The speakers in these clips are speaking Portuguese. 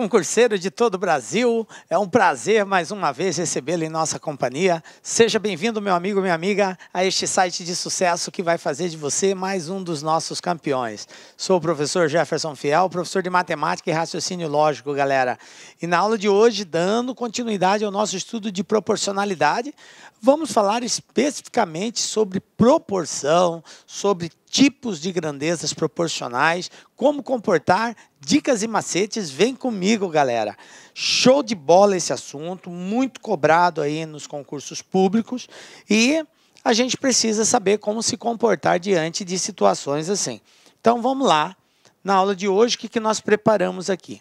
Concurseiro de todo o Brasil, é um prazer mais uma vez recebê-lo em nossa companhia. Seja bem-vindo, meu amigo, minha amiga, a este site de sucesso que vai fazer de você mais um dos nossos campeões. Sou o professor Jefferson Fiel, professor de matemática e raciocínio lógico, galera. E na aula de hoje, dando continuidade ao nosso estudo de proporcionalidade, vamos falar especificamente sobre proporção, sobre tipos de grandezas proporcionais, como comportar Dicas e macetes, vem comigo, galera. Show de bola esse assunto, muito cobrado aí nos concursos públicos e a gente precisa saber como se comportar diante de situações assim. Então vamos lá, na aula de hoje, o que, que nós preparamos aqui?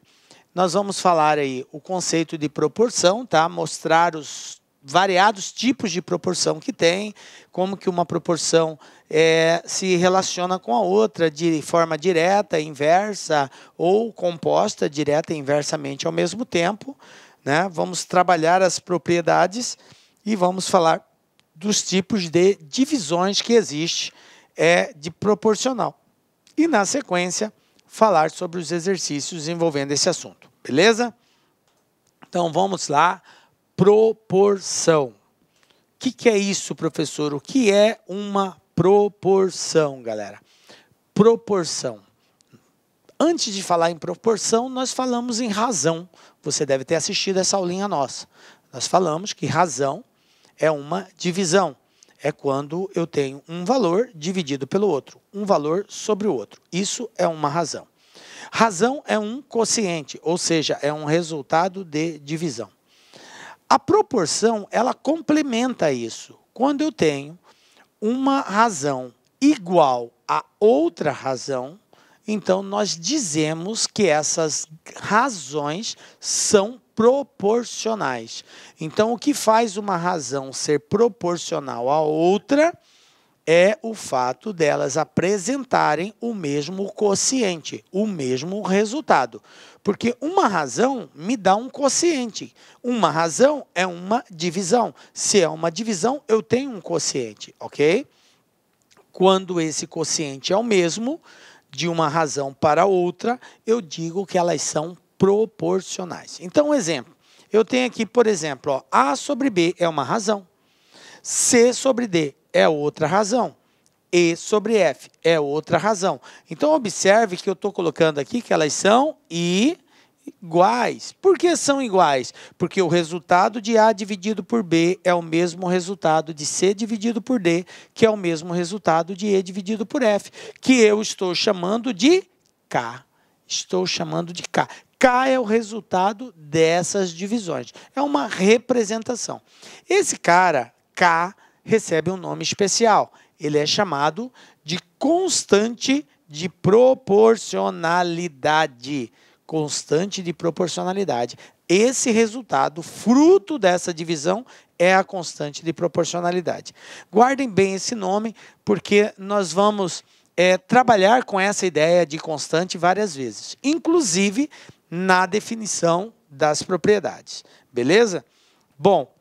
Nós vamos falar aí o conceito de proporção, tá? Mostrar os variados tipos de proporção que tem, como que uma proporção é, se relaciona com a outra de forma direta, inversa ou composta direta e inversamente ao mesmo tempo. Né? Vamos trabalhar as propriedades e vamos falar dos tipos de divisões que existe é, de proporcional. E, na sequência, falar sobre os exercícios envolvendo esse assunto. Beleza? Então, vamos lá proporção. O que, que é isso, professor? O que é uma proporção, galera? Proporção. Antes de falar em proporção, nós falamos em razão. Você deve ter assistido essa aulinha nossa. Nós falamos que razão é uma divisão. É quando eu tenho um valor dividido pelo outro, um valor sobre o outro. Isso é uma razão. Razão é um quociente, ou seja, é um resultado de divisão. A proporção, ela complementa isso. Quando eu tenho uma razão igual a outra razão, então nós dizemos que essas razões são proporcionais. Então o que faz uma razão ser proporcional a outra é o fato delas apresentarem o mesmo quociente, o mesmo resultado. Porque uma razão me dá um quociente. Uma razão é uma divisão. Se é uma divisão, eu tenho um quociente, ok? Quando esse quociente é o mesmo, de uma razão para outra, eu digo que elas são proporcionais. Então, um exemplo. Eu tenho aqui, por exemplo, ó, A sobre B é uma razão. C sobre D é outra razão. E sobre F é outra razão. Então, observe que eu estou colocando aqui que elas são iguais. Por que são iguais? Porque o resultado de A dividido por B é o mesmo resultado de C dividido por D, que é o mesmo resultado de E dividido por F, que eu estou chamando de K. Estou chamando de K. K é o resultado dessas divisões. É uma representação. Esse cara, K, recebe um nome especial. Ele é chamado de constante de proporcionalidade. Constante de proporcionalidade. Esse resultado, fruto dessa divisão, é a constante de proporcionalidade. Guardem bem esse nome, porque nós vamos é, trabalhar com essa ideia de constante várias vezes, inclusive na definição das propriedades. Beleza? Bom,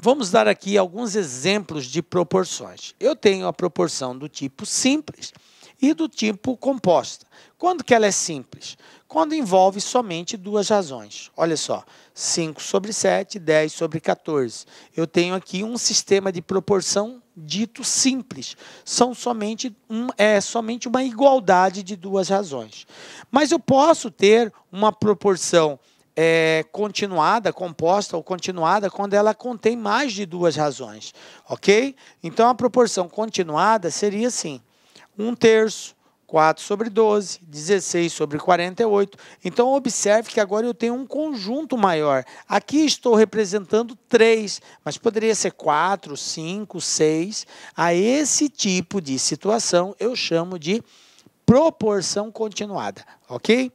Vamos dar aqui alguns exemplos de proporções. Eu tenho a proporção do tipo simples e do tipo composta. Quando que ela é simples? Quando envolve somente duas razões. Olha só, 5 sobre 7, 10 sobre 14. Eu tenho aqui um sistema de proporção dito simples. São somente um, é somente uma igualdade de duas razões. Mas eu posso ter uma proporção é, continuada, composta ou continuada, quando ela contém mais de duas razões, ok? Então, a proporção continuada seria assim, 1 terço, 4 sobre 12, 16 sobre 48. Então, observe que agora eu tenho um conjunto maior. Aqui estou representando 3, mas poderia ser 4, 5, 6. A esse tipo de situação eu chamo de proporção continuada, ok?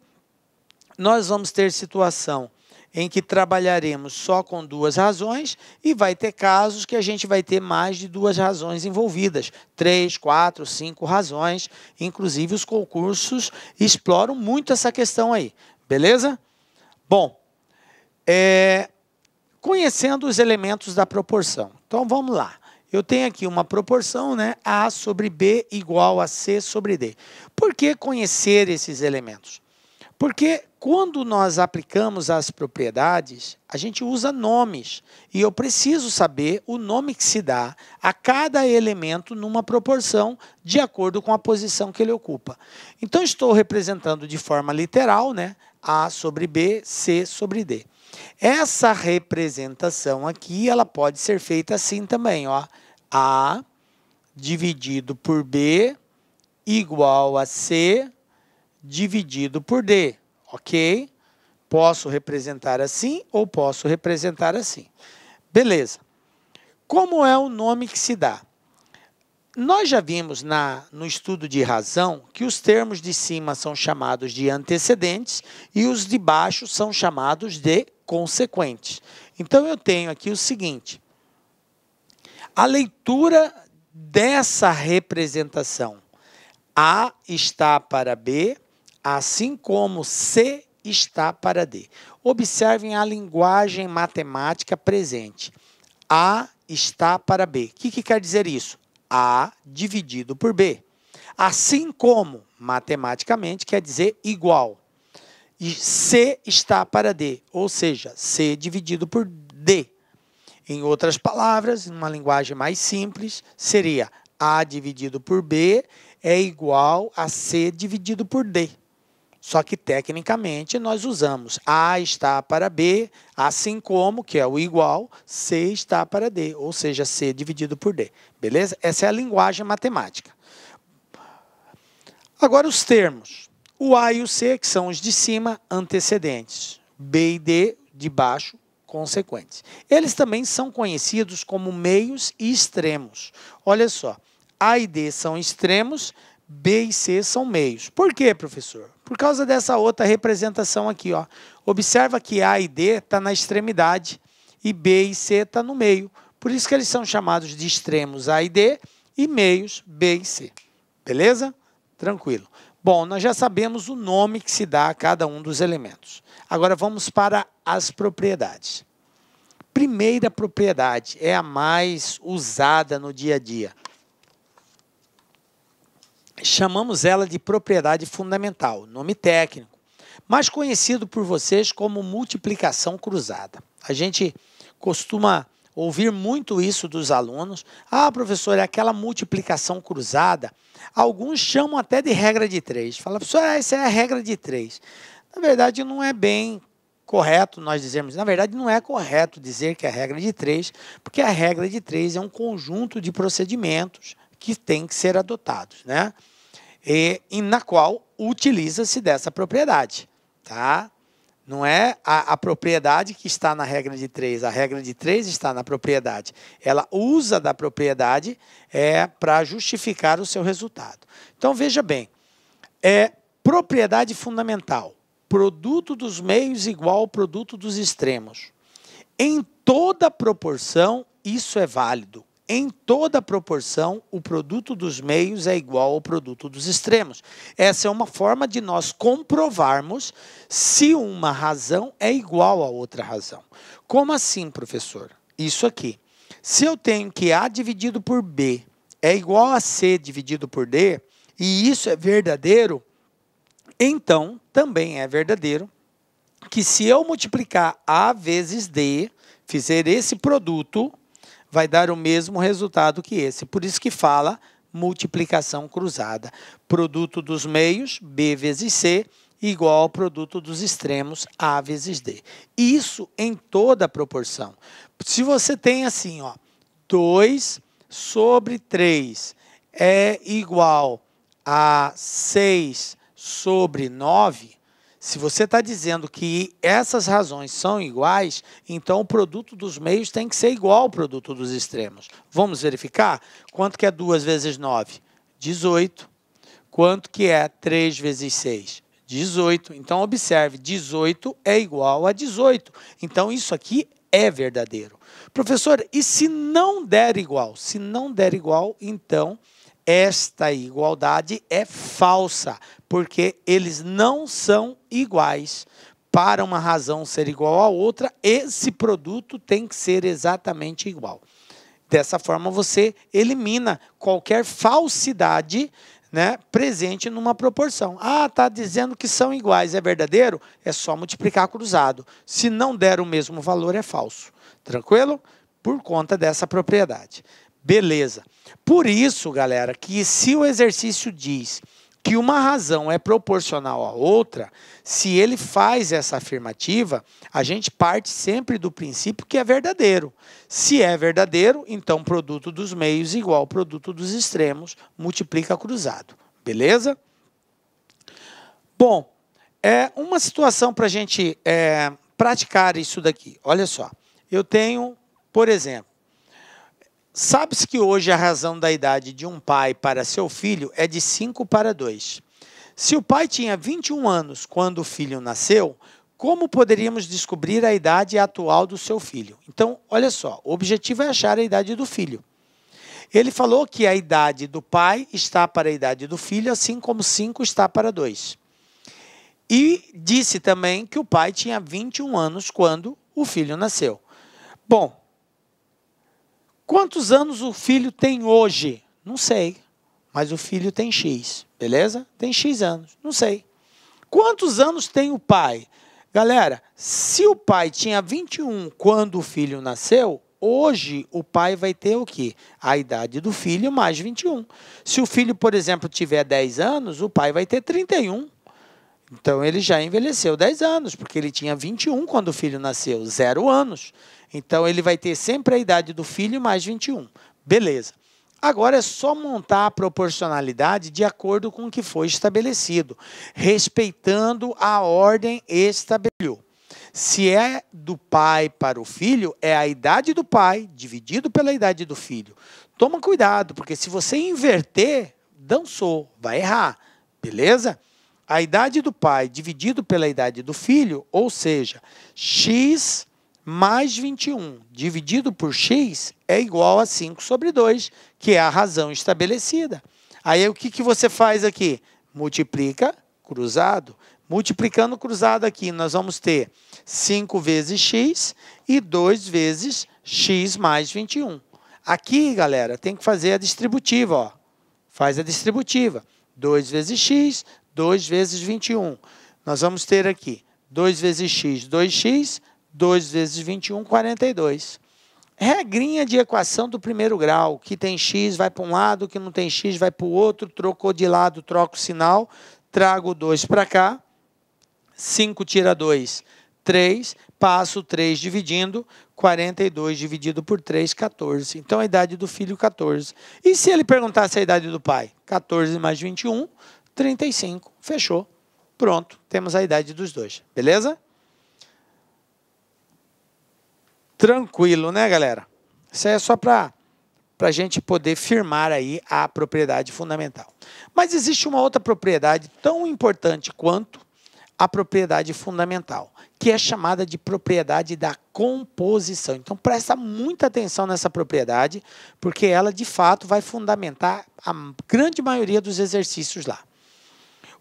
nós vamos ter situação em que trabalharemos só com duas razões e vai ter casos que a gente vai ter mais de duas razões envolvidas, três, quatro, cinco razões. Inclusive, os concursos exploram muito essa questão aí, beleza? Bom, é, conhecendo os elementos da proporção. Então, vamos lá. Eu tenho aqui uma proporção, né? A sobre B igual a C sobre D. Por que conhecer esses elementos? Porque quando nós aplicamos as propriedades, a gente usa nomes. E eu preciso saber o nome que se dá a cada elemento numa proporção de acordo com a posição que ele ocupa. Então, estou representando de forma literal, né? A sobre B, C sobre D. Essa representação aqui, ela pode ser feita assim também, ó. A dividido por B igual a C dividido por D, ok? Posso representar assim ou posso representar assim. Beleza. Como é o nome que se dá? Nós já vimos na, no estudo de razão que os termos de cima são chamados de antecedentes e os de baixo são chamados de consequentes. Então eu tenho aqui o seguinte: a leitura dessa representação A está para B, assim como c está para d, Observem a linguagem matemática presente. A está para B. O que, que quer dizer isso? A dividido por B. Assim como, matematicamente, quer dizer igual. E C está para D, ou seja, C dividido por D. Em outras palavras, em uma linguagem mais simples, seria A dividido por B é igual a C dividido por D. Só que tecnicamente nós usamos A está para B, assim como, que é o igual, C está para D, ou seja, C dividido por D. Beleza? Essa é a linguagem matemática. Agora os termos. O A e o C, que são os de cima, antecedentes. B e D, de baixo, consequentes. Eles também são conhecidos como meios e extremos. Olha só, A e D são extremos, B e C são meios. Por quê, professor? Por causa dessa outra representação aqui, ó. Observa que A e D está na extremidade e B e C está no meio. Por isso que eles são chamados de extremos A e D e meios B e C. Beleza? Tranquilo. Bom, nós já sabemos o nome que se dá a cada um dos elementos. Agora vamos para as propriedades. Primeira propriedade é a mais usada no dia a dia chamamos ela de propriedade fundamental, nome técnico, mais conhecido por vocês como multiplicação cruzada. A gente costuma ouvir muito isso dos alunos. Ah, professor, é aquela multiplicação cruzada. Alguns chamam até de regra de três. Fala, professor, ah, essa é a regra de três. Na verdade, não é bem correto nós dizermos, na verdade, não é correto dizer que é a regra de três, porque a regra de três é um conjunto de procedimentos que têm que ser adotados, né? E, e na qual utiliza-se dessa propriedade, tá? Não é a, a, propriedade que está na regra de 3, a regra de 3 está na propriedade. Ela usa da propriedade é, para justificar o seu resultado. Então veja bem, é propriedade fundamental, produto dos meios igual ao produto dos extremos. Em toda proporção, isso é válido em toda proporção, o produto dos meios é igual ao produto dos extremos. Essa é uma forma de nós comprovarmos se uma razão é igual a outra razão. Como assim, professor? Isso aqui. Se eu tenho que A dividido por B é igual a C dividido por D, e isso é verdadeiro, então também é verdadeiro que se eu multiplicar A vezes D, fizer esse produto, vai dar o mesmo resultado que esse. Por isso que fala multiplicação cruzada. Produto dos meios, B vezes C, igual ao produto dos extremos, A vezes D. Isso em toda a proporção. Se você tem assim, ó, 2 sobre 3 é igual a 6 sobre 9, se você está dizendo que essas razões são iguais, então o produto dos meios tem que ser igual ao produto dos extremos. Vamos verificar? Quanto que é 2 vezes 9? 18. Quanto que é 3 vezes 6? 18. Então, observe, 18 é igual a 18. Então, isso aqui é verdadeiro. Professor, e se não der igual? Se não der igual, então esta igualdade é falsa, porque eles não são iguais. Para uma razão ser igual à outra, esse produto tem que ser exatamente igual. Dessa forma, você elimina qualquer falsidade né, presente numa proporção. Ah, está dizendo que são iguais, é verdadeiro? É só multiplicar cruzado. Se não der o mesmo valor, é falso. Tranquilo? Por conta dessa propriedade. Beleza. Por isso, galera, que se o exercício diz que uma razão é proporcional à outra, se ele faz essa afirmativa, a gente parte sempre do princípio que é verdadeiro. Se é verdadeiro, então produto dos meios igual produto dos extremos, multiplica cruzado. Beleza? Bom, é uma situação para a gente é, praticar isso daqui. Olha só, eu tenho, por exemplo, Sabe-se que hoje a razão da idade de um pai para seu filho é de 5 para 2. Se o pai tinha 21 anos quando o filho nasceu, como poderíamos descobrir a idade atual do seu filho? Então, olha só, o objetivo é achar a idade do filho. Ele falou que a idade do pai está para a idade do filho, assim como 5 está para 2. E disse também que o pai tinha 21 anos quando o filho nasceu. Bom, Quantos anos o filho tem hoje? Não sei. Mas o filho tem X, beleza? Tem X anos. Não sei. Quantos anos tem o pai? Galera, se o pai tinha 21 quando o filho nasceu, hoje o pai vai ter o quê? A idade do filho mais 21. Se o filho, por exemplo, tiver 10 anos, o pai vai ter 31. Então ele já envelheceu 10 anos, porque ele tinha 21 quando o filho nasceu, 0 anos. Então ele vai ter sempre a idade do filho mais 21. Beleza. Agora é só montar a proporcionalidade de acordo com o que foi estabelecido, respeitando a ordem estabelecida. Se é do pai para o filho, é a idade do pai dividido pela idade do filho. Toma cuidado, porque se você inverter, dançou, vai errar. Beleza? a idade do pai dividido pela idade do filho, ou seja, x mais 21 dividido por x é igual a 5 sobre 2, que é a razão estabelecida. Aí o que, que você faz aqui? Multiplica cruzado. Multiplicando cruzado aqui, nós vamos ter 5 vezes x e 2 vezes x mais 21. Aqui, galera, tem que fazer a distributiva. Ó. Faz a distributiva. 2 vezes x, 2 vezes 21. Nós vamos ter aqui 2 vezes x, 2x, 2 vezes 21, 42. Regrinha de equação do primeiro grau, que tem x vai para um lado, que não tem x vai para o outro, trocou de lado, troca o sinal, trago 2 para cá, 5 tira 2, 3, passo 3 dividindo, 42 dividido por 3, 14. Então, a idade do filho, 14. E se ele perguntasse a idade do pai? 14 mais 21, 35. Fechou. Pronto, temos a idade dos dois. Beleza? Tranquilo, né, galera? Isso é só para a gente poder firmar aí a propriedade fundamental. Mas existe uma outra propriedade tão importante quanto a propriedade fundamental, que é chamada de propriedade da composição. Então presta muita atenção nessa propriedade, porque ela de fato vai fundamentar a grande maioria dos exercícios lá.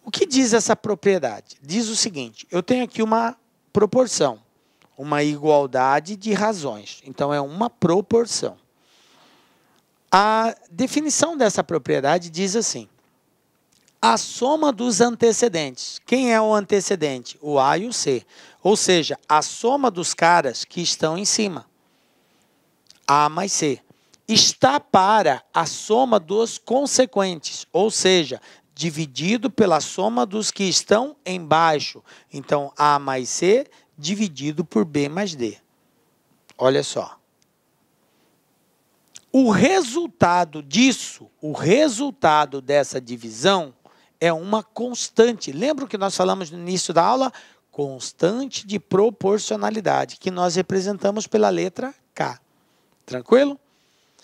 O que diz essa propriedade? Diz o seguinte: eu tenho aqui uma proporção, uma igualdade de razões. Então, é uma proporção. A definição dessa propriedade diz assim: a soma dos antecedentes. Quem é o antecedente? O A e o C. Ou seja, a soma dos caras que estão em cima. A mais C. Está para a soma dos consequentes. Ou seja, dividido pela soma dos que estão embaixo. Então, A mais C dividido por B mais D. Olha só. O resultado disso, o resultado dessa divisão, é uma constante. Lembra que nós falamos no início da aula? Constante de proporcionalidade, que nós representamos pela letra K. Tranquilo?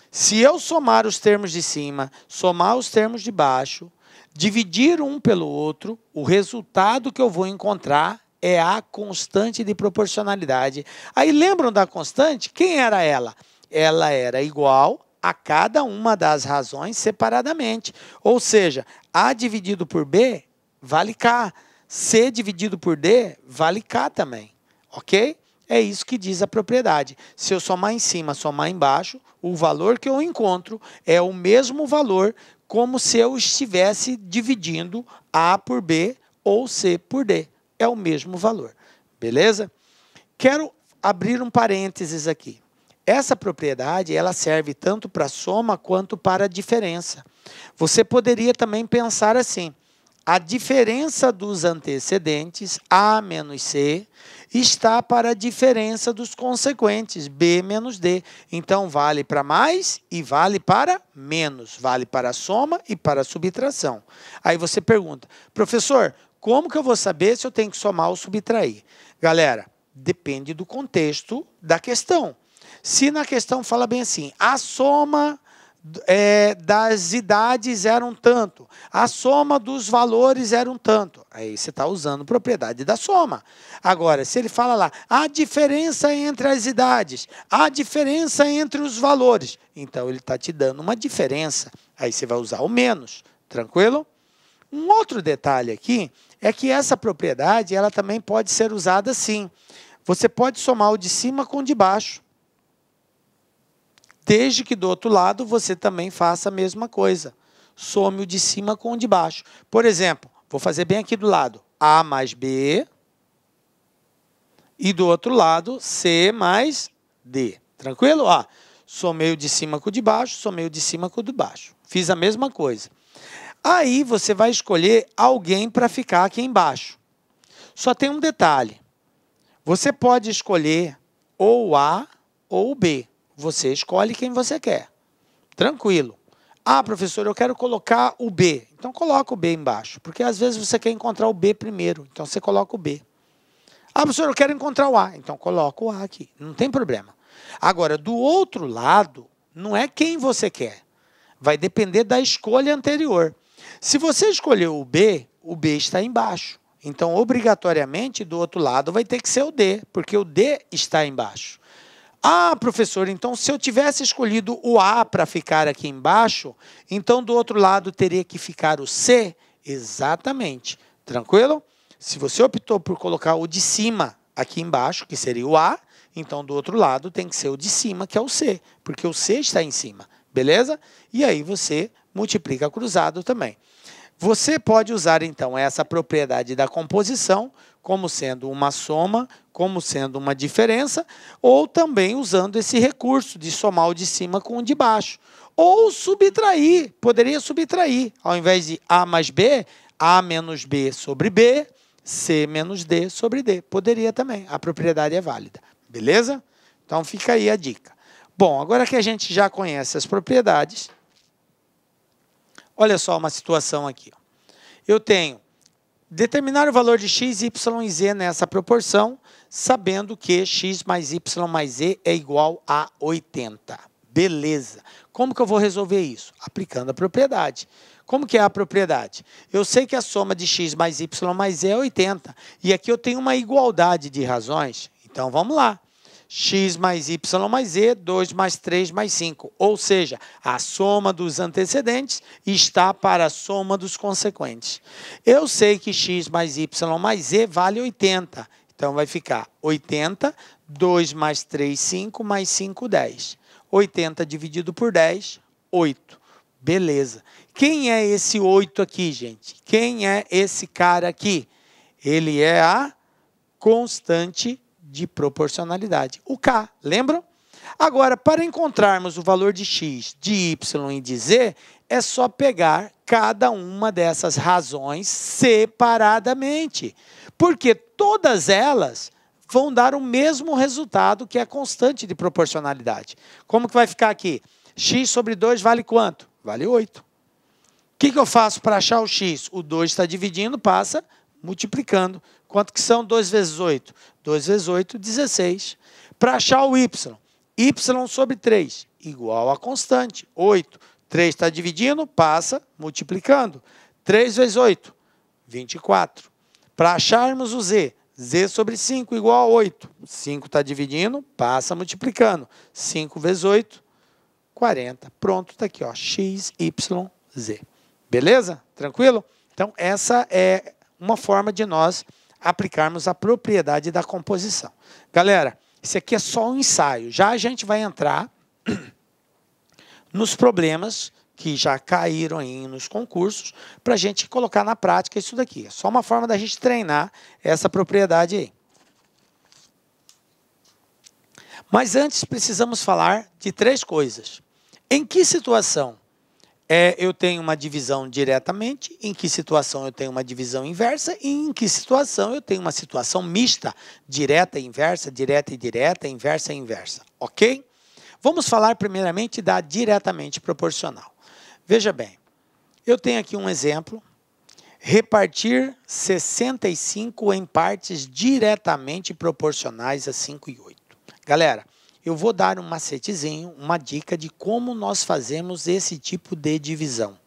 Se eu somar os termos de cima, somar os termos de baixo, dividir um pelo outro, o resultado que eu vou encontrar é a constante de proporcionalidade. Aí lembram da constante? Quem era ela? Ela era igual a cada uma das razões separadamente. Ou seja, A dividido por B vale K. C dividido por D vale K também. Ok? É isso que diz a propriedade. Se eu somar em cima, somar embaixo, o valor que eu encontro é o mesmo valor como se eu estivesse dividindo A por B ou C por D. É o mesmo valor. Beleza? Quero abrir um parênteses aqui. Essa propriedade ela serve tanto para soma quanto para diferença. Você poderia também pensar assim: a diferença dos antecedentes, A menos C, está para a diferença dos consequentes, B menos D. Então, vale para mais e vale para menos. Vale para a soma e para a subtração. Aí você pergunta, professor, como que eu vou saber se eu tenho que somar ou subtrair? Galera, depende do contexto da questão. Se na questão fala bem assim, a soma é, das idades era um tanto, a soma dos valores era um tanto. Aí você está usando propriedade da soma. Agora, se ele fala lá, a diferença entre as idades, a diferença entre os valores, então ele está te dando uma diferença. Aí você vai usar o menos, tranquilo? Um outro detalhe aqui é que essa propriedade ela também pode ser usada assim. Você pode somar o de cima com o de baixo desde que do outro lado você também faça a mesma coisa. Some o de cima com o de baixo. Por exemplo, vou fazer bem aqui do lado. A mais B. E do outro lado, C mais D. Tranquilo? Ó, somei o de cima com o de baixo, somei o de cima com o de baixo. Fiz a mesma coisa. Aí você vai escolher alguém para ficar aqui embaixo. Só tem um detalhe. Você pode escolher ou A ou B. Você escolhe quem você quer. Tranquilo. Ah, professor, eu quero colocar o B. Então coloca o B embaixo, porque às vezes você quer encontrar o B primeiro, então você coloca o B. Ah, professor, eu quero encontrar o A. Então coloca o A aqui, não tem problema. Agora, do outro lado, não é quem você quer. Vai depender da escolha anterior. Se você escolheu o B, o B está embaixo. Então, obrigatoriamente, do outro lado vai ter que ser o D, porque o D está embaixo. Ah, professor, então se eu tivesse escolhido o A para ficar aqui embaixo, então do outro lado teria que ficar o C? Exatamente. Tranquilo? Se você optou por colocar o de cima aqui embaixo, que seria o A, então do outro lado tem que ser o de cima, que é o C, porque o C está em cima, beleza? E aí você multiplica cruzado também. Você pode usar então essa propriedade da composição como sendo uma soma como sendo uma diferença, ou também usando esse recurso de somar o de cima com o de baixo. Ou subtrair, poderia subtrair, ao invés de A mais B, A menos B sobre B, C menos D sobre D. Poderia também, a propriedade é válida. Beleza? Então fica aí a dica. Bom, agora que a gente já conhece as propriedades, olha só uma situação aqui. Eu tenho Determinar o valor de x, y e z nessa proporção, sabendo que x mais y mais z é igual a 80. Beleza. Como que eu vou resolver isso? Aplicando a propriedade. Como que é a propriedade? Eu sei que a soma de x mais y mais z é 80. E aqui eu tenho uma igualdade de razões. Então, vamos lá x mais y mais z, 2 mais 3 mais 5. Ou seja, a soma dos antecedentes está para a soma dos consequentes. Eu sei que x mais y mais z vale 80. Então, vai ficar 80, 2 mais 3, 5, mais 5, 10. 80 dividido por 10, 8. Beleza. Quem é esse 8 aqui, gente? Quem é esse cara aqui? Ele é a constante de proporcionalidade. O K, lembram? Agora, para encontrarmos o valor de x, de y e de z, é só pegar cada uma dessas razões separadamente, porque todas elas vão dar o mesmo resultado que a é constante de proporcionalidade. Como que vai ficar aqui? x sobre 2 vale quanto? Vale 8. O que, que eu faço para achar o x? O 2 está dividindo, passa multiplicando. Quanto que são 2 vezes 8? 2 vezes 8, 16. Para achar o y, y sobre 3, igual a constante, 8. 3 está dividindo, passa, multiplicando. 3 vezes 8, 24. Para acharmos o z, z sobre 5 igual a 8. 5 está dividindo, passa multiplicando. 5 vezes 8, 40. Pronto, está aqui, ó, x, y, z. Beleza? Tranquilo? Então, essa é uma forma de nós aplicarmos a propriedade da composição. Galera, isso aqui é só um ensaio. Já a gente vai entrar nos problemas que já caíram aí nos concursos para a gente colocar na prática isso daqui. É só uma forma da gente treinar essa propriedade aí. Mas antes precisamos falar de três coisas. Em que situação é, eu tenho uma divisão diretamente, em que situação eu tenho uma divisão inversa e em que situação eu tenho uma situação mista, direta e inversa, direta e direta, inversa e inversa, ok? Vamos falar primeiramente da diretamente proporcional. Veja bem, eu tenho aqui um exemplo, repartir 65 em partes diretamente proporcionais a 5 e 8. Galera, eu vou dar um macetezinho, uma dica de como nós fazemos esse tipo de divisão,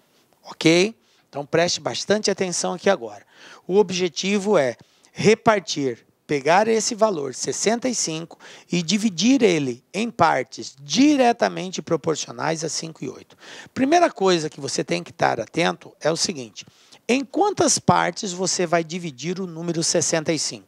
ok? Então preste bastante atenção aqui agora. O objetivo é repartir, pegar esse valor 65 e dividir ele em partes diretamente proporcionais a 5 e 8. Primeira coisa que você tem que estar atento é o seguinte: em quantas partes você vai dividir o número 65?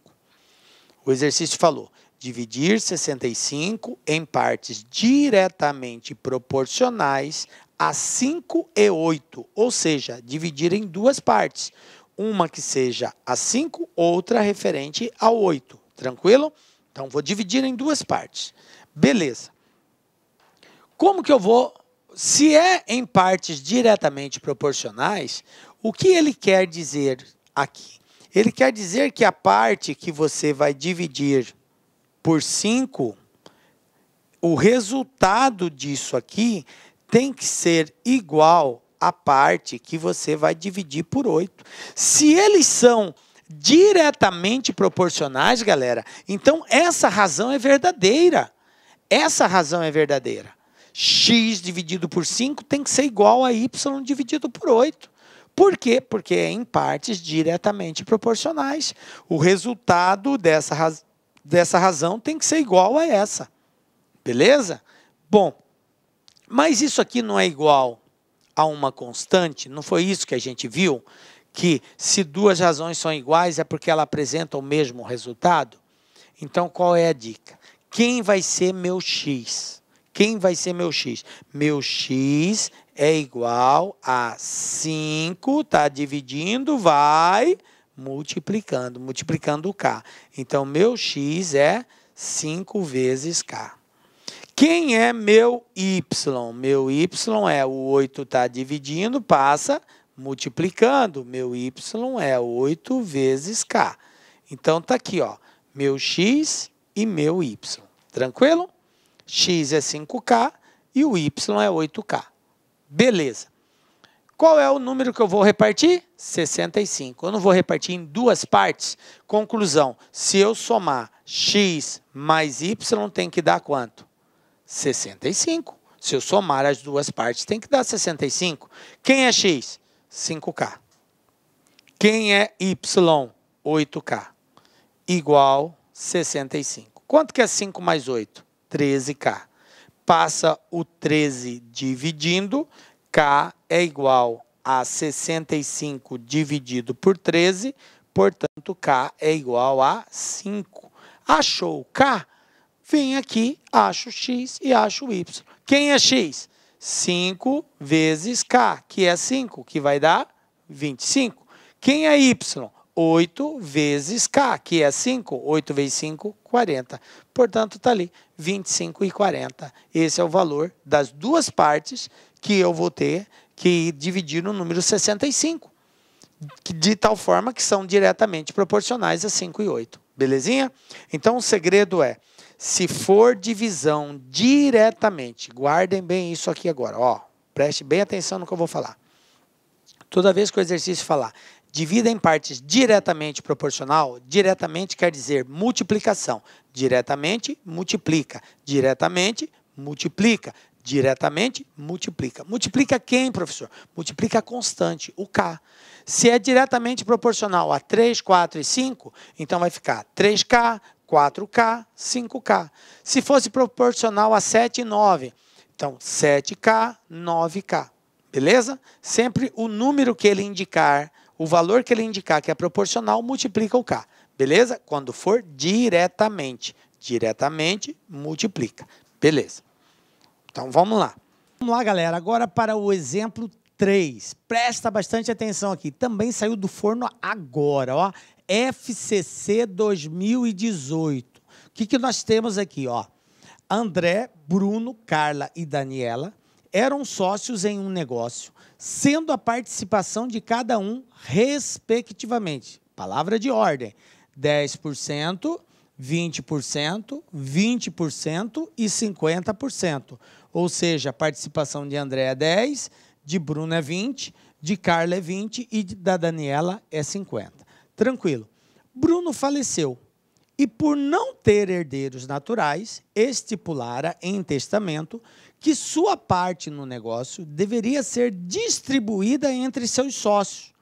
O exercício falou: dividir 65 em partes diretamente proporcionais a 5 e 8, ou seja, dividir em duas partes, uma que seja a 5, outra referente ao 8, tranquilo? Então vou dividir em duas partes. Beleza. Como que eu vou se é em partes diretamente proporcionais, o que ele quer dizer aqui? Ele quer dizer que a parte que você vai dividir por 5, o resultado disso aqui tem que ser igual à parte que você vai dividir por 8. Se eles são diretamente proporcionais, galera, então essa razão é verdadeira. Essa razão é verdadeira. x dividido por 5 tem que ser igual a y dividido por 8. Por quê? Porque é em partes diretamente proporcionais. O resultado dessa razão dessa razão tem que ser igual a essa. Beleza? Bom, mas isso aqui não é igual a uma constante? Não foi isso que a gente viu? Que se duas razões são iguais é porque ela apresenta o mesmo resultado? Então qual é a dica? Quem vai ser meu x? Quem vai ser meu x? Meu x é igual a 5, tá dividindo, vai multiplicando, multiplicando o K. Então, meu X é 5 vezes K. Quem é meu Y? Meu Y é o 8 está dividindo, passa multiplicando. Meu Y é 8 vezes K. Então, está aqui, ó, meu X e meu Y. Tranquilo? X é 5K e o Y é 8K. Beleza. Qual é o número que eu vou repartir? 65. Eu não vou repartir em duas partes? Conclusão, se eu somar x mais y, tem que dar quanto? 65. Se eu somar as duas partes, tem que dar 65. Quem é x? 5k. Quem é y? 8k. Igual 65. Quanto que é 5 mais 8? 13k. Passa o 13 dividindo, k é igual a 65 dividido por 13, portanto, K é igual a 5. Achou K? Vim aqui, acho X e acho Y. Quem é X? 5 vezes K, que é 5, que vai dar 25. Quem é Y? 8 vezes K, que é 5. 8 vezes 5, 40. Portanto, está ali 25 e 40. Esse é o valor das duas partes que eu vou ter que dividir o número 65, de tal forma que são diretamente proporcionais a 5 e 8. Belezinha? Então o segredo é, se for divisão diretamente, guardem bem isso aqui agora, ó, preste bem atenção no que eu vou falar. Toda vez que o exercício falar divida em partes diretamente proporcional, diretamente quer dizer multiplicação. Diretamente, multiplica. Diretamente, multiplica diretamente, multiplica. Multiplica quem, professor? Multiplica a constante, o K. Se é diretamente proporcional a 3, 4 e 5, então vai ficar 3K, 4K, 5K. Se fosse proporcional a 7 e 9, então 7K, 9K. Beleza? Sempre o número que ele indicar, o valor que ele indicar que é proporcional, multiplica o K. Beleza? Quando for diretamente. Diretamente, multiplica. Beleza. Então vamos lá. Vamos lá, galera. Agora para o exemplo 3. Presta bastante atenção aqui. Também saiu do forno agora, ó. FCC 2018. O que, que nós temos aqui, ó? André, Bruno, Carla e Daniela eram sócios em um negócio, sendo a participação de cada um, respectivamente, palavra de ordem, 10%, 20%, 20% e 50%. Ou seja, a participação de André é 10, de Bruno é 20, de Carla é 20 e da Daniela é 50. Tranquilo. Bruno faleceu e, por não ter herdeiros naturais, estipulara em testamento que sua parte no negócio deveria ser distribuída entre seus sócios,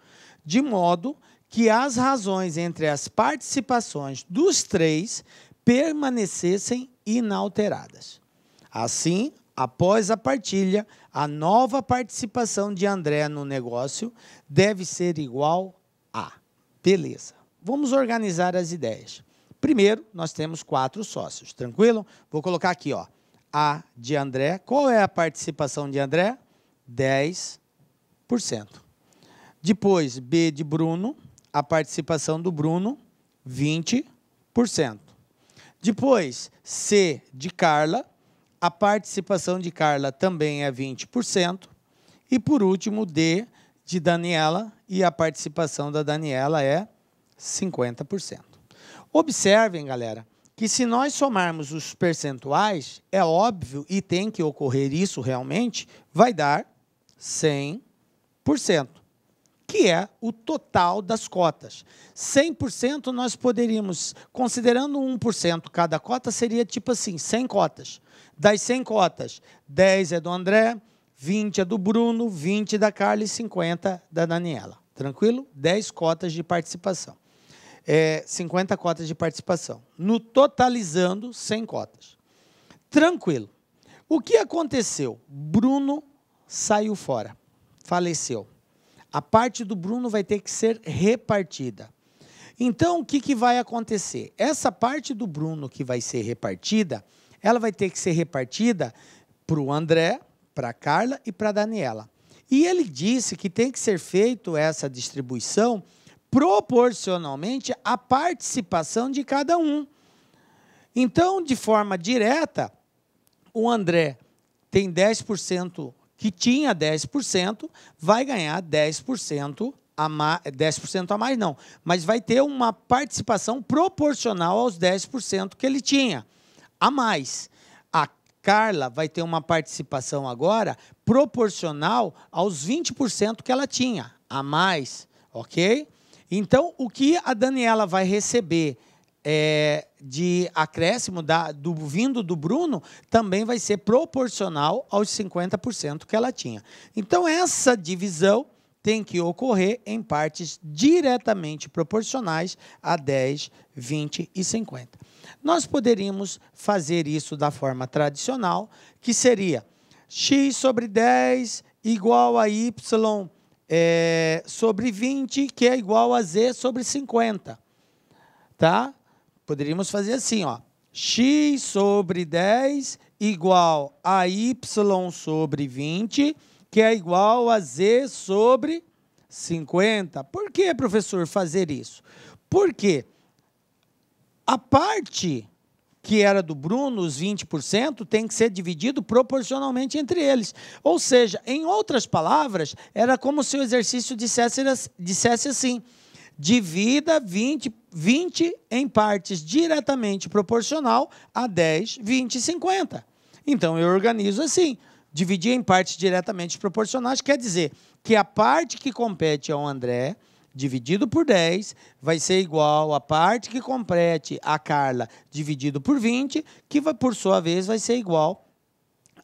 de modo que as razões entre as participações dos três permanecessem inalteradas. Assim, Após a partilha, a nova participação de André no negócio deve ser igual a. Beleza. Vamos organizar as ideias. Primeiro, nós temos quatro sócios, tranquilo? Vou colocar aqui, ó. A de André. Qual é a participação de André? 10%. Depois, B de Bruno. A participação do Bruno, 20%. Depois, C de Carla a participação de Carla também é 20%. E por último, D de Daniela, e a participação da Daniela é 50%. Observem, galera, que se nós somarmos os percentuais, é óbvio e tem que ocorrer isso realmente, vai dar 100% que é o total das cotas. 100% nós poderíamos, considerando 1% cada cota, seria tipo assim, 100 cotas. Das 100 cotas, 10 é do André, 20 é do Bruno, 20 da Carla e 50 da Daniela. Tranquilo? 10 cotas de participação. É, 50 cotas de participação. No totalizando, 100 cotas. Tranquilo. O que aconteceu? Bruno saiu fora, faleceu. A parte do Bruno vai ter que ser repartida. Então, o que, que vai acontecer? Essa parte do Bruno que vai ser repartida, ela vai ter que ser repartida para o André, para a Carla e para a Daniela. E ele disse que tem que ser feito essa distribuição proporcionalmente à participação de cada um. Então, de forma direta, o André tem 10% que tinha 10%, vai ganhar 10% a mais, 10% a mais não, mas vai ter uma participação proporcional aos 10% que ele tinha a mais. A Carla vai ter uma participação agora proporcional aos 20% que ela tinha a mais, ok? Então, o que a Daniela vai receber é, de acréscimo da, do vindo do Bruno também vai ser proporcional aos 50% que ela tinha. Então, essa divisão tem que ocorrer em partes diretamente proporcionais a 10, 20 e 50. Nós poderíamos fazer isso da forma tradicional, que seria x sobre 10 igual a y é, sobre 20, que é igual a z sobre 50. Tá? Poderíamos fazer assim, ó. x sobre 10 igual a y sobre 20, que é igual a z sobre 50. Por que, professor, fazer isso? Porque a parte que era do Bruno, os 20%, tem que ser dividido proporcionalmente entre eles. Ou seja, em outras palavras, era como se o exercício dissesse, dissesse assim: divida 20 20 em partes diretamente proporcional a 10, 20 e 50. Então eu organizo assim. Dividir em partes diretamente proporcionais quer dizer que a parte que compete ao André, dividido por 10, vai ser igual à parte que compete a Carla, dividido por 20, que por sua vez vai ser igual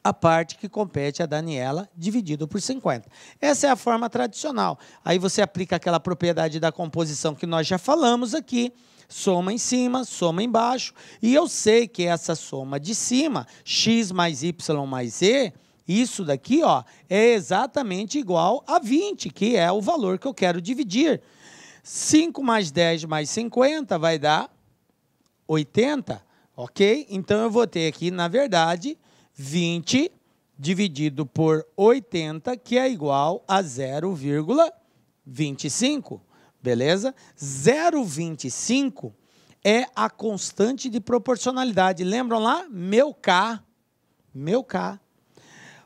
a parte que compete a Daniela dividido por 50. Essa é a forma tradicional. Aí você aplica aquela propriedade da composição que nós já falamos aqui, soma em cima, soma embaixo, e eu sei que essa soma de cima, x mais y mais e, isso daqui ó, é exatamente igual a 20, que é o valor que eu quero dividir. 5 mais 10 mais 50 vai dar 80, ok? Então eu vou ter aqui, na verdade, 20 dividido por 80, que é igual a 0,25. Beleza? 0,25 é a constante de proporcionalidade. Lembram lá? Meu K. Meu K.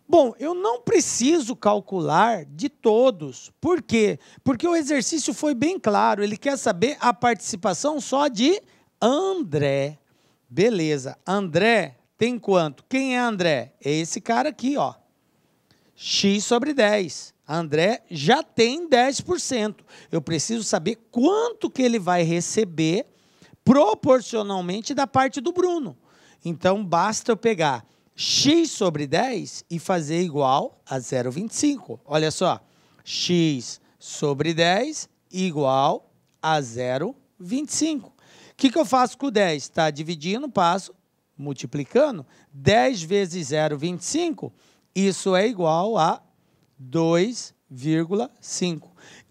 Bom, eu não preciso calcular de todos. Por quê? Porque o exercício foi bem claro. Ele quer saber a participação só de André. Beleza. André, tem quanto? Quem é André? É esse cara aqui, ó. X sobre 10. André já tem 10%. Eu preciso saber quanto que ele vai receber proporcionalmente da parte do Bruno. Então basta eu pegar x sobre 10 e fazer igual a 0,25. Olha só, x sobre 10 igual a 0,25. O que, que eu faço com o 10? Está dividindo, passo multiplicando, 10 vezes 0,25, isso é igual a 2,5.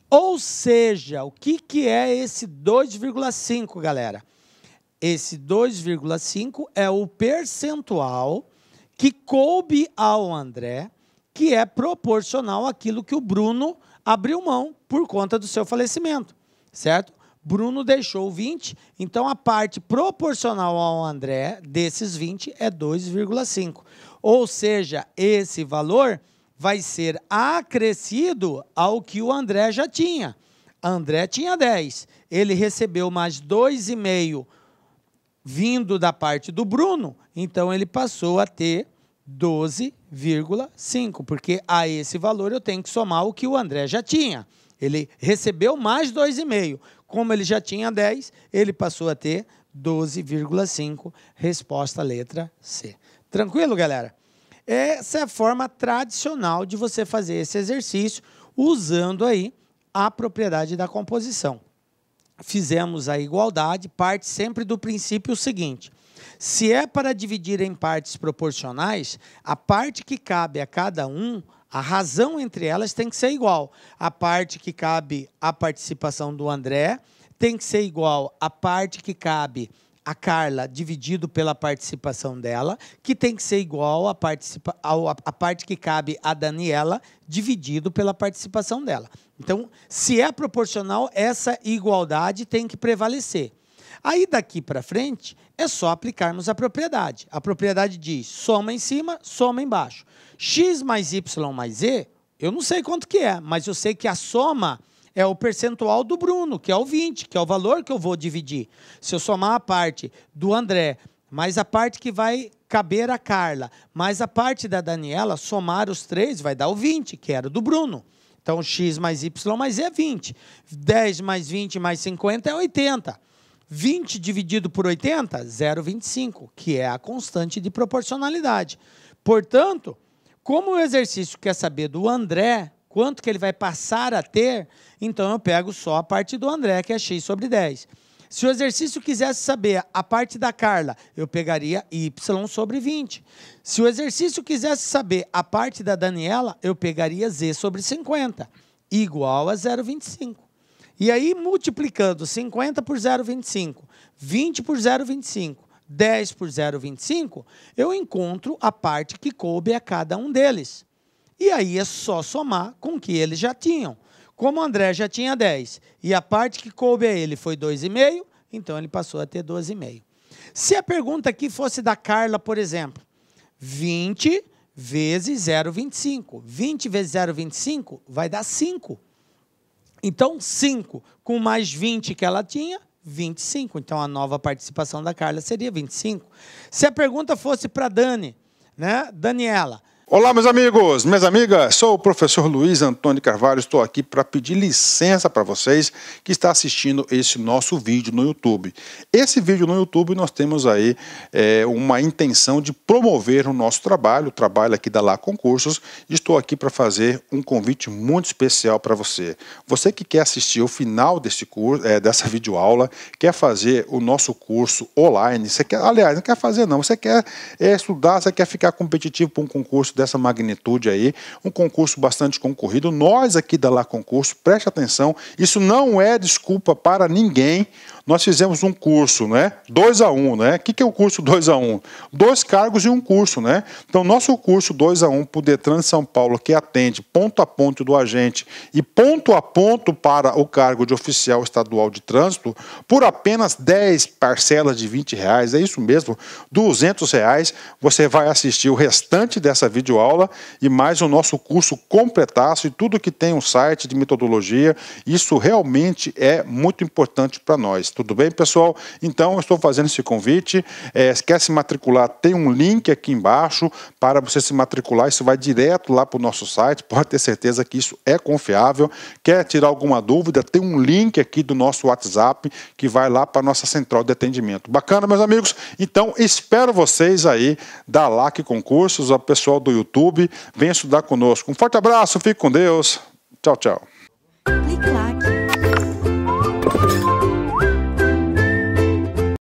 Ou seja, o que, que é esse 2,5, galera? Esse 2,5 é o percentual que coube ao André, que é proporcional àquilo que o Bruno abriu mão por conta do seu falecimento, certo? Bruno deixou 20, então a parte proporcional ao André desses 20 é 2,5. Ou seja, esse valor vai ser acrescido ao que o André já tinha. André tinha 10, ele recebeu mais 2,5 vindo da parte do Bruno, então ele passou a ter 12,5, porque a esse valor eu tenho que somar o que o André já tinha. Ele recebeu mais 2,5. Como ele já tinha 10, ele passou a ter 12,5, resposta letra C. Tranquilo, galera? Essa é a forma tradicional de você fazer esse exercício usando aí a propriedade da composição. Fizemos a igualdade, parte sempre do princípio seguinte: se é para dividir em partes proporcionais, a parte que cabe a cada um a razão entre elas tem que ser igual. A parte que cabe à participação do André tem que ser igual à parte que cabe à Carla dividido pela participação dela, que tem que ser igual à participa ao, a parte que cabe à Daniela dividido pela participação dela. Então, se é proporcional, essa igualdade tem que prevalecer. Aí daqui para frente é só aplicarmos a propriedade. A propriedade diz soma em cima, soma embaixo. x mais y mais z, eu não sei quanto que é, mas eu sei que a soma é o percentual do Bruno, que é o 20, que é o valor que eu vou dividir. Se eu somar a parte do André mais a parte que vai caber a Carla, mais a parte da Daniela, somar os três vai dar o 20, que era do Bruno. Então, x mais y mais z é 20. 10 mais 20 mais 50 é 80. 20 dividido por 80, 0,25, que é a constante de proporcionalidade. Portanto, como o exercício quer saber do André, quanto que ele vai passar a ter, então eu pego só a parte do André, que é x sobre 10. Se o exercício quisesse saber a parte da Carla, eu pegaria y sobre 20. Se o exercício quisesse saber a parte da Daniela, eu pegaria z sobre 50, igual a 0,25. E aí, multiplicando 50 por 0,25, 20 por 0,25, 10 por 0,25, eu encontro a parte que coube a cada um deles. E aí é só somar com o que eles já tinham. Como o André já tinha 10 e a parte que coube a ele foi 2,5, então ele passou a ter 12,5. Se a pergunta aqui fosse da Carla, por exemplo, 20 vezes 0,25. 20 vezes 0,25 vai dar 5. Então, 5 com mais 20 que ela tinha, 25. Então, a nova participação da Carla seria 25. Se a pergunta fosse para Dani, né? Daniela, Olá, meus amigos, minhas amigas. Sou o professor Luiz Antônio Carvalho. Estou aqui para pedir licença para vocês que está assistindo esse nosso vídeo no YouTube. Esse vídeo no YouTube nós temos aí é, uma intenção de promover o nosso trabalho, o trabalho aqui da Lá Concursos. Estou aqui para fazer um convite muito especial para você. Você que quer assistir o final desse curso, é, dessa videoaula, quer fazer o nosso curso online. Você quer, aliás, não quer fazer não. Você quer é, estudar, você quer ficar competitivo para um concurso dessa magnitude aí, um concurso bastante concorrido. Nós aqui da Lá Concurso, preste atenção, isso não é desculpa para ninguém nós fizemos um curso, né? 2 a 1, um, né? O que, que é o curso 2 a 1? Um? Dois cargos e um curso, né? Então, nosso curso 2 a 1 um, para o Detran São Paulo, que atende ponto a ponto do agente e ponto a ponto para o cargo de oficial estadual de trânsito, por apenas 10 parcelas de 20 reais, é isso mesmo, 200 reais, você vai assistir o restante dessa videoaula e mais o nosso curso completaço e tudo que tem um site de metodologia. Isso realmente é muito importante para nós. Tudo bem, pessoal? Então, eu estou fazendo esse convite. É, quer se matricular? Tem um link aqui embaixo para você se matricular. Isso vai direto lá para o nosso site. Pode ter certeza que isso é confiável. Quer tirar alguma dúvida? Tem um link aqui do nosso WhatsApp que vai lá para a nossa central de atendimento. Bacana, meus amigos? Então, espero vocês aí da LAC Concursos, o pessoal do YouTube. Venha estudar conosco. Um forte abraço, fique com Deus. Tchau, tchau.